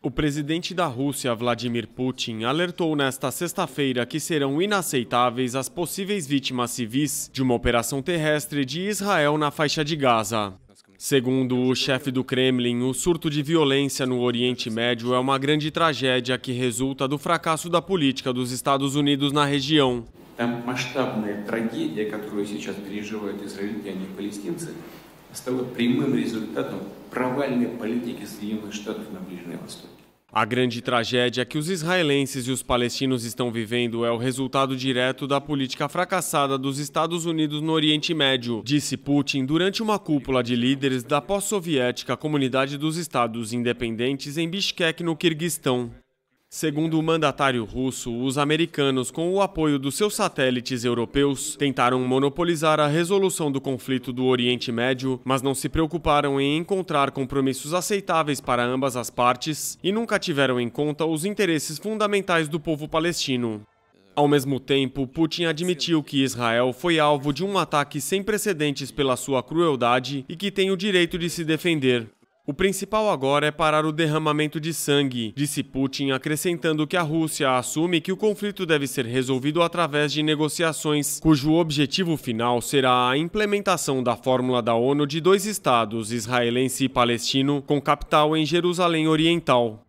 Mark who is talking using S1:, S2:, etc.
S1: O presidente da Rússia, Vladimir Putin, alertou nesta sexta-feira que serão inaceitáveis as possíveis vítimas civis de uma operação terrestre de Israel na faixa de Gaza. Segundo o chefe do Kremlin, o surto de violência no Oriente Médio é uma grande tragédia que resulta do fracasso da política dos Estados Unidos na região
S2: стало прямым результатом провальной политики Соединенных Штатов на Ближнем Востоке.
S1: A grande tragédia é que os israelenses e os palestinos estão vivendo é o resultado direto da política fracassada dos Estados Unidos no Oriente Médio, disse Putin durante uma cúpula de líderes da pós-soviética Comunidade dos Estados Independentes em Bishkek, no Quirguistão. Segundo o mandatário russo, os americanos, com o apoio dos seus satélites europeus, tentaram monopolizar a resolução do conflito do Oriente Médio, mas não se preocuparam em encontrar compromissos aceitáveis para ambas as partes e nunca tiveram em conta os interesses fundamentais do povo palestino. Ao mesmo tempo, Putin admitiu que Israel foi alvo de um ataque sem precedentes pela sua crueldade e que tem o direito de se defender. O principal agora é parar o derramamento de sangue, disse Putin, acrescentando que a Rússia assume que o conflito deve ser resolvido através de negociações, cujo objetivo final será a implementação da fórmula da ONU de dois estados, israelense e palestino, com capital em Jerusalém Oriental.